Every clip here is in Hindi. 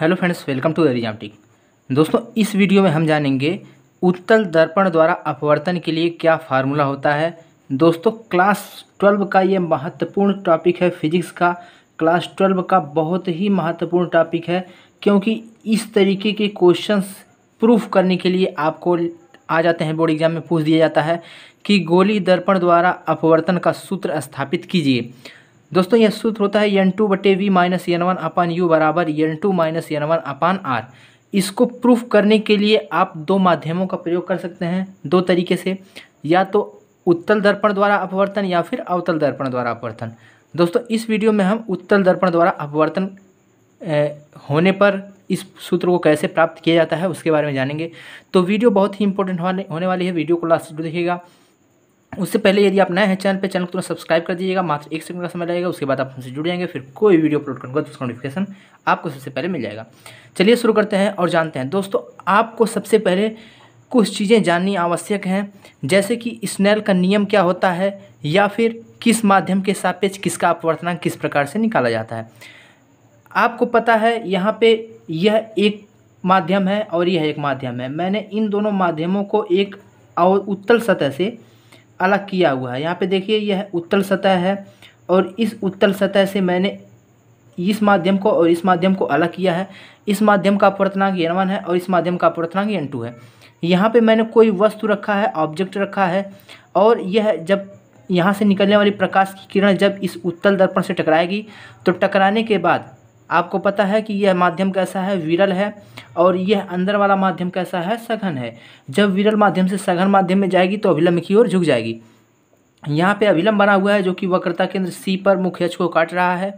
hello friends welcome to exam tick दोस्तों इस वीडियो में हम जानेंगे उत्तल दर्पण द्वारा अपवर्तन के लिए क्या फार्मूला होता है दोस्तों क्लास ट्वेल्व का ये महत्वपूर्ण टॉपिक है फिजिक्स का क्लास ट्वेल्व का बहुत ही महत्वपूर्ण टॉपिक है क्योंकि इस तरीके के क्वेश्चंस प्रूफ करने के लिए आपको आ जाते हैं बोर्ड एग्जाम में पूछ दिया जाता है कि गोली दर्पण द्वारा अपवर्तन का सूत्र स्थापित कीजिए दोस्तों यह सूत्र होता है यन टू बटे V minus N one upon U बराबर N two minus N one upon R इसको प्रूफ करने के लिए आप दो माध्यमों का प्रयोग कर सकते हैं दो तरीके से या तो उत्तल दर्पण द्वारा अपवर्तन या फिर अवतल दर्पण द्वारा अपवर्तन दोस्तों इस वीडियो में हम उत्तल दर्पण द्वारा अपवर्तन होने पर इस सूत्र को कैसे प्राप्त किया जाता है उसके बारे में जानेंगे तो वीडियो बहुत ही इंपॉर्टेंट होने वाली है वीडियो को लास्ट देखिएगा उससे पहले यदि आप नए हैं चैनल पे चैनल को तो सब्सक्राइब कर दीजिएगा मात्र एक सेकंड का समय लगेगा उसके बाद आप हमसे जुड़ जाएंगे फिर कोई वीडियो अपलोड करूँगा तो उसका नोटिफिकेशन आपको सबसे पहले मिल जाएगा चलिए शुरू करते हैं और जानते हैं दोस्तों आपको सबसे पहले कुछ चीज़ें जाननी आवश्यक हैं जैसे कि स्नेल का नियम क्या होता है या फिर किस माध्यम के सापेक्ष किसका अपवर्तनांक किस प्रकार से निकाला जाता है आपको पता है यहाँ पे यह एक माध्यम है और यह एक माध्यम है मैंने इन दोनों माध्यमों को एक और उत्तल सतह से अलग किया हुआ है यहाँ पे देखिए यह उत्तल सतह है और इस उत्तल सतह से मैंने इस माध्यम को और इस माध्यम को अलग किया है इस माध्यम का अपवर्तनांक एन वन है और इस माध्यम का अपवर्तनांक एन टू है यहाँ पे मैंने कोई वस्तु रखा है ऑब्जेक्ट रखा है और यह जब यहाँ से निकलने वाली प्रकाश की किरण जब इस उत्तल दर्पण से टकराएगी तो टकराने के बाद आपको पता है कि यह माध्यम कैसा है विरल है और यह अंदर वाला माध्यम कैसा है सघन है जब विरल माध्यम से सघन माध्यम में जाएगी तो अभिलंब की ओर झुक जाएगी यहाँ पे अभिलंब बना हुआ है जो कि वक्रता केंद्र सी पर मुख्य अक्ष को काट रहा है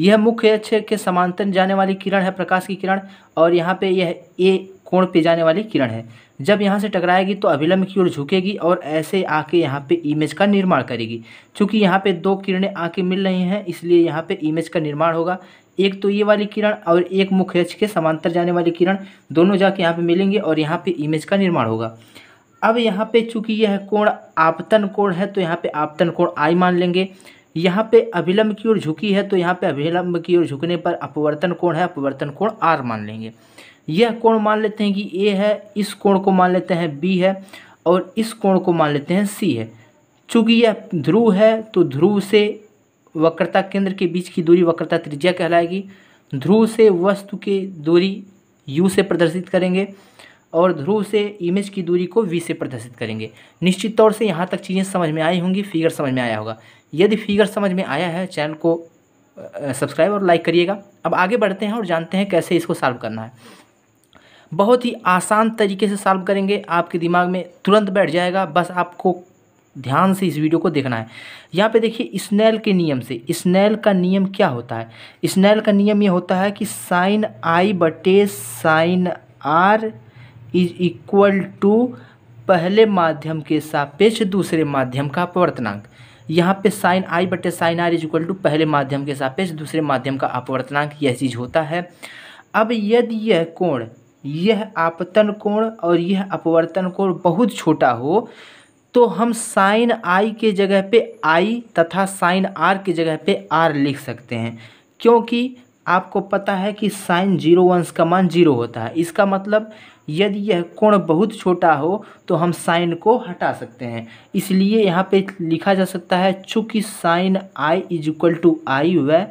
यह मुख्य अक्ष के समांतर जाने वाली किरण है प्रकाश की किरण और यहाँ पे यह ए कोण पे जाने वाली किरण है जब यहाँ से टकराएगी तो अभिलंब की ओर झुकेगी और ऐसे आके यहाँ पे इमेज का निर्माण करेगी क्योंकि यहाँ पे दो किरणें आके मिल रही हैं इसलिए यहाँ पे इमेज का निर्माण होगा एक तो ये वाली किरण और एक मुख्य अक्ष के समांतर जाने वाली किरण दोनों जाके यहाँ पे मिलेंगे और यहाँ पे इमेज का निर्माण होगा अब यहाँ पे चूंकि यह कोण आपतन कोण है तो यहाँ पे आपतन कोण आई मान लेंगे यहाँ पे अभिलंब की ओर झुकी है तो यहाँ पे अभिलंब की ओर झुकने पर अपवर्तन कोण है अपवर्तन कोण आर मान लेंगे यह कोण मान लेते हैं कि ए है इस कोण को मान लेते हैं बी है और इस कोण को मान लेते हैं सी है चूँकि यह ध्रुव है तो ध्रुव से वक्रता केंद्र के बीच की दूरी वक्रता त्रिज्या कहलाएगी ध्रुव से वस्तु के दूरी यू से प्रदर्शित करेंगे और ध्रुव से इमेज की दूरी को वी से प्रदर्शित करेंगे निश्चित तौर से यहाँ तक चीज़ें समझ में आई होंगी फिगर समझ में आया होगा यदि फिगर समझ में आया है चैनल को सब्सक्राइब और लाइक करिएगा अब आगे बढ़ते हैं और जानते हैं कैसे इसको सॉल्व करना है बहुत ही आसान तरीके से सॉल्व करेंगे आपके दिमाग में तुरंत बैठ जाएगा बस आपको ध्यान से इस वीडियो को देखना है यहाँ पे देखिए स्नेल के नियम से स्नेल का नियम क्या होता है स्नेल का नियम ये होता है कि साइन आई बटे sine R is equal to पहले माध्यम के सापेक्ष दूसरे माध्यम का अपवर्तनांक यहाँ पे साइन आई बटे sine R is equal to पहले माध्यम के सापेक्ष दूसरे माध्यम का अपवर्तनांक यह चीज़ होता है अब यदि यह कोण यह आपतन कोण और यह अपवर्तन कोण बहुत छोटा हो तो हम साइन आई के जगह पे आई तथा साइन आर के जगह पे आर लिख सकते हैं क्योंकि आपको पता है कि साइन जीरो वंश का मान जीरो होता है इसका मतलब यदि यह कोण बहुत छोटा हो तो हम साइन को हटा सकते हैं इसलिए यहाँ पे लिखा जा सकता है चूँकि sine I is equal to I व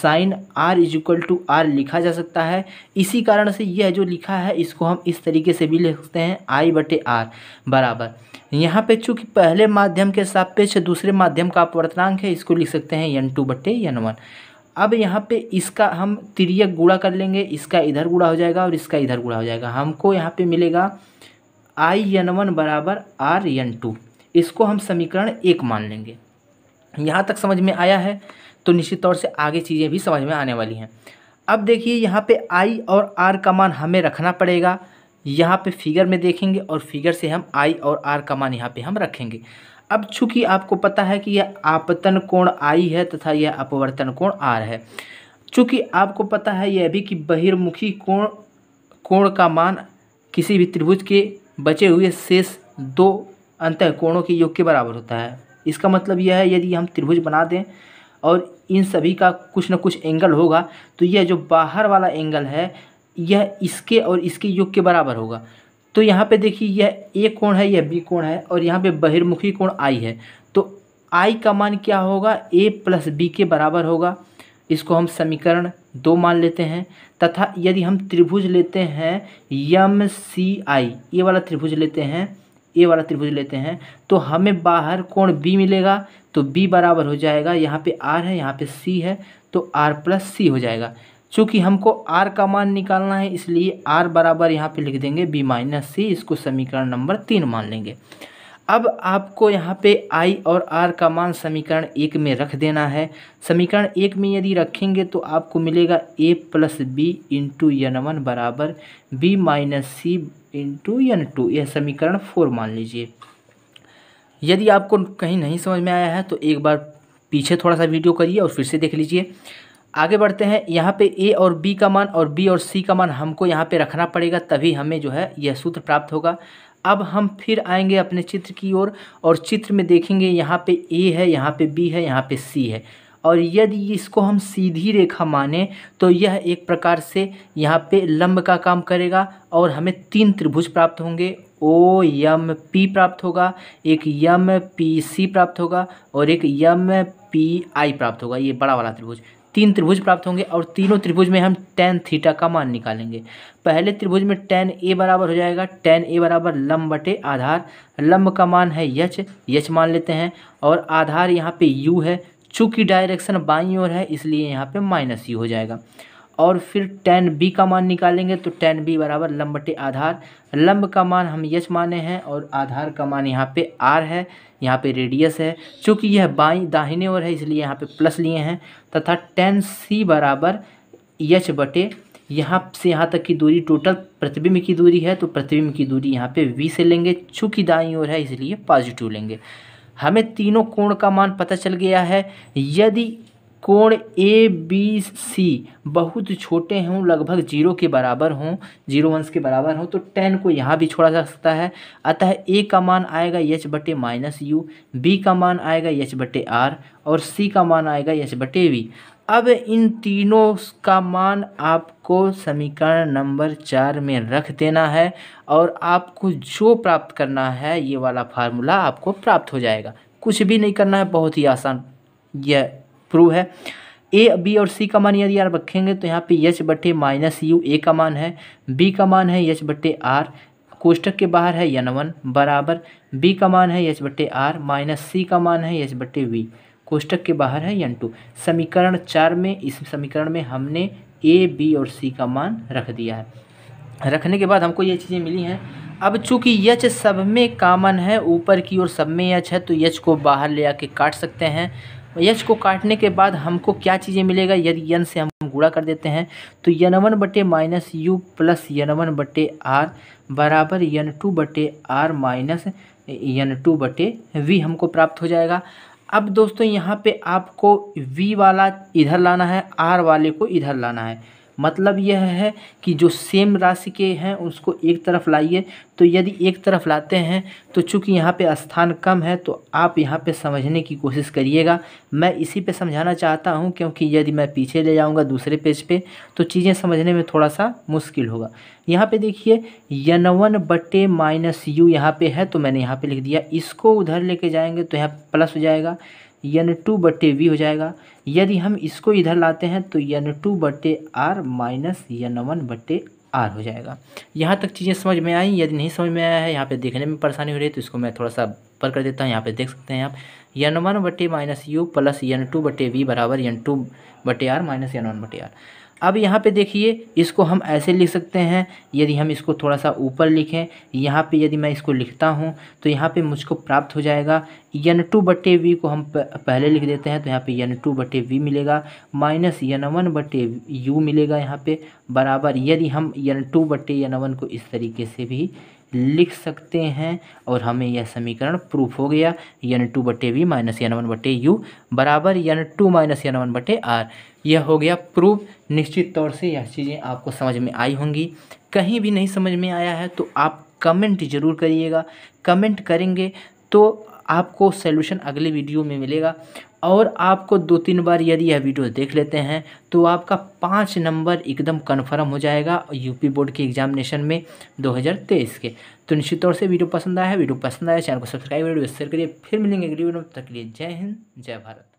sine R is equal to R लिखा जा सकता है इसी कारण से यह जो लिखा है इसको हम इस तरीके से भी लिख सकते हैं आई बटे आर बराबर यहाँ पे चूंकि पहले माध्यम के सापेक्ष दूसरे माध्यम का अपवर्तनांक है इसको लिख सकते हैं यन टू बटे यन वन अब यहाँ पे इसका हम तिरक गुड़ा कर लेंगे इसका इधर गुड़ा हो जाएगा और इसका इधर गुड़ा हो जाएगा हमको यहाँ पर मिलेगा आई यन वन बराबर आर यन टू इसको हम समीकरण एक मान लेंगे यहाँ तक समझ में आया है तो निश्चित तौर से आगे चीज़ें भी समझ में आने वाली हैं अब देखिए यहाँ पे आई और आर का मान हमें रखना पड़ेगा यहाँ पे फिगर में देखेंगे और फिगर से हम आई और आर का मान यहाँ पे हम रखेंगे अब चूँकि आपको पता है कि यह आपतन कोण आई है तथा यह अपवर्तन कोण आर है चूँकि आपको पता है यह भी कि बहिर्मुखी कोण कोण का मान किसी भी त्रिभुज के बचे हुए शेष दो अंत कोणों के योग के बराबर होता है इसका मतलब यह है यदि हम त्रिभुज बना दें और इन सभी का कुछ ना कुछ एंगल होगा तो यह जो बाहर वाला एंगल है यह इसके और इसके योग के बराबर होगा तो यहाँ पे देखिए यह ए कोण है यह बी कोण है और यहाँ पे बहिर्मुखी कोण आई है तो आई का मान क्या होगा ए प्लस बी के बराबर होगा इसको हम समीकरण दो मान लेते हैं तथा यदि हम त्रिभुज लेते हैं यम सी आई ये वाला त्रिभुज लेते हैं ए वाला त्रिभुज लेते हैं तो हमें बाहर कोण बी मिलेगा तो बी बराबर हो जाएगा यहाँ पे आर है यहाँ पे सी है तो आर प्लस सी हो जाएगा चूँकि हमको आर का मान निकालना है इसलिए आर बराबर यहाँ पर लिख देंगे बी माइनस सी इसको समीकरण नंबर तीन मान लेंगे अब आपको यहाँ पे आई और आर का मान समीकरण एक में रख देना है समीकरण एक में यदि रखेंगे तो आपको मिलेगा A plus B into N one बराबर B minus C into N two यह समीकरण फोर मान लीजिए यदि आपको कहीं नहीं समझ में आया है तो एक बार पीछे थोड़ा सा वीडियो करिए और फिर से देख लीजिए आगे बढ़ते हैं यहाँ पे ए और बी का मान और बी और सी का मान हमको यहाँ पे रखना पड़ेगा तभी हमें जो है यह सूत्र प्राप्त होगा अब हम फिर आएंगे अपने चित्र की ओर और, और चित्र में देखेंगे यहाँ पे ए है यहाँ पे बी है यहाँ पे सी है और यदि इसको हम सीधी रेखा माने तो यह एक प्रकार से यहाँ पे लंब का काम करेगा और हमें तीन त्रिभुज प्राप्त होंगे ओ यम पी प्राप्त होगा एक यम पी सी प्राप्त होगा और एक यम पी आई प्राप्त होगा ये बड़ा वाला त्रिभुज तीन त्रिभुज प्राप्त होंगे और तीनों त्रिभुज में हम टेन थीटा का मान निकालेंगे पहले त्रिभुज में टेन ए बराबर हो जाएगा टेन ए बराबर लम बटे आधार लम्ब का मान है यच यच मान लेते हैं और आधार यहाँ पे यू है चूँकि डायरेक्शन बाई और है इसलिए यहाँ पे माइनस ही हो जाएगा और फिर टेन बी का मान निकालेंगे तो टेन बी बराबर लंब बटे आधार लंब का मान हम यच माने हैं और आधार का मान यहाँ पे आर है यहाँ पे रेडियस है चूँकि यह बाई दाहिने ओर है इसलिए यहाँ पे प्लस लिए हैं तथा टेन सी बराबर यच बटे यहाँ से यहाँ तक की दूरी टोटल प्रतिबिंब की दूरी है तो प्रतिबिंब की दूरी यहाँ पे वी से लेंगे चूँकि दाई ओर है इसलिए पॉजिटिव लेंगे हमें तीनों कोण का मान पता चल गया है यदि कोण ए बी सी बहुत छोटे हों लगभग जीरो के बराबर हों जीरो वंश के बराबर हों तो टेन को यहाँ भी छोड़ा जा सकता है अतः ए का मान आएगा यच बटे माइनस यू बी का मान आएगा यच बटे आर और सी का मान आएगा यच बटे वी अब इन तीनों का मान आपको समीकरण नंबर चार में रख देना है और आपको जो प्राप्त करना है ये वाला फार्मूला आपको प्राप्त हो जाएगा कुछ भी नहीं करना है बहुत ही आसान यह प्रूव है ए बी और सी का मान यदि आप रखेंगे तो यहाँ पे यच बटे माइनस यू ए का मान है बी का मान है यच बटे आर कोष्टक के बाहर है यन वन बराबर बी का मान है यच बटे आर माइनस सी का मान है यच बटे वी कोष्टक के बाहर है यन टू समीकरण चार में इस समीकरण में हमने ए बी और सी का मान रख दिया है रखने के बाद हमको ये चीज़ें मिली हैं अब चूंकि यच सब में कामन है ऊपर की ओर सब में यच है तो यच को बाहर ले आके काट सकते हैं यच को काटने के बाद हमको क्या चीज़ें मिलेगा यदि यन से हम गुड़ा कर देते हैं तो यन वन बटे minus U plus N one बटे आर बराबर यन टू बटे आर माइनस यन टू बटे वी हमको प्राप्त हो जाएगा अब दोस्तों यहाँ पे आपको वी वाला इधर लाना है आर वाले को इधर लाना है मतलब यह है कि जो सेम राशि के हैं उसको एक तरफ लाइए तो यदि एक तरफ लाते हैं तो चूंकि यहाँ पे स्थान कम है तो आप यहाँ पे समझने की कोशिश करिएगा मैं इसी पे समझाना चाहता हूँ क्योंकि यदि मैं पीछे ले जाऊँगा दूसरे पेज पे तो चीज़ें समझने में थोड़ा सा मुश्किल होगा यहाँ पे देखिए यनवन बटे माइनस यू यहाँ पर है तो मैंने यहाँ पर लिख दिया इसको उधर लेके जाएंगे तो यहाँ प्लस हो जाएगा यन टू बटे वी हो जाएगा यदि हम इसको इधर लाते हैं तो यन टू बटे आर माइनस यन वन बटे आर हो जाएगा यहाँ तक चीज़ें समझ में आई यदि नहीं समझ में आया है यहाँ पे देखने में परेशानी हो रही है तो इसको मैं थोड़ा सा पर कर देता हूँ यहाँ पे देख सकते हैं आप यन वन बटे minus U plus N two बटे वी बराबर यन टू बटे आर माइनस यन वन बटे आर अब यहाँ पे देखिए इसको हम ऐसे लिख सकते हैं यदि हम इसको थोड़ा सा ऊपर लिखें यहाँ पे यदि मैं इसको लिखता हूँ तो यहाँ पे मुझको प्राप्त हो जाएगा यन टू बटे वी को हम पहले लिख देते हैं तो यहाँ पे यन टू बटे वी मिलेगा माइनस यन वन बटे यू मिलेगा यहाँ पे बराबर यदि हम यन टू बटे यन वन को इस तरीके से भी लिख सकते हैं और हमें यह समीकरण प्रूफ हो गया यन टू बटे वी माइनस यन वन बटे यू बराबर N two minus N one बटे आर यह हो गया प्रूफ निश्चित तौर से यह चीज़ें आपको समझ में आई होंगी कहीं भी नहीं समझ में आया है तो आप कमेंट ज़रूर करिएगा कमेंट करेंगे तो आपको सोल्यूशन अगले वीडियो में मिलेगा और आपको दो तीन बार यदि यह वीडियो देख लेते हैं तो आपका पाँच नंबर एकदम कन्फर्म हो जाएगा यूपी बोर्ड के एग्जामिनेशन में 2023 के तो निश्चित तौर से वीडियो पसंद आया है वीडियो पसंद आया चैनल को सब्सक्राइब वीडियो शेयर करिए फिर मिलेंगे अगली वीडियो तक लिए जय हिंद जय भारत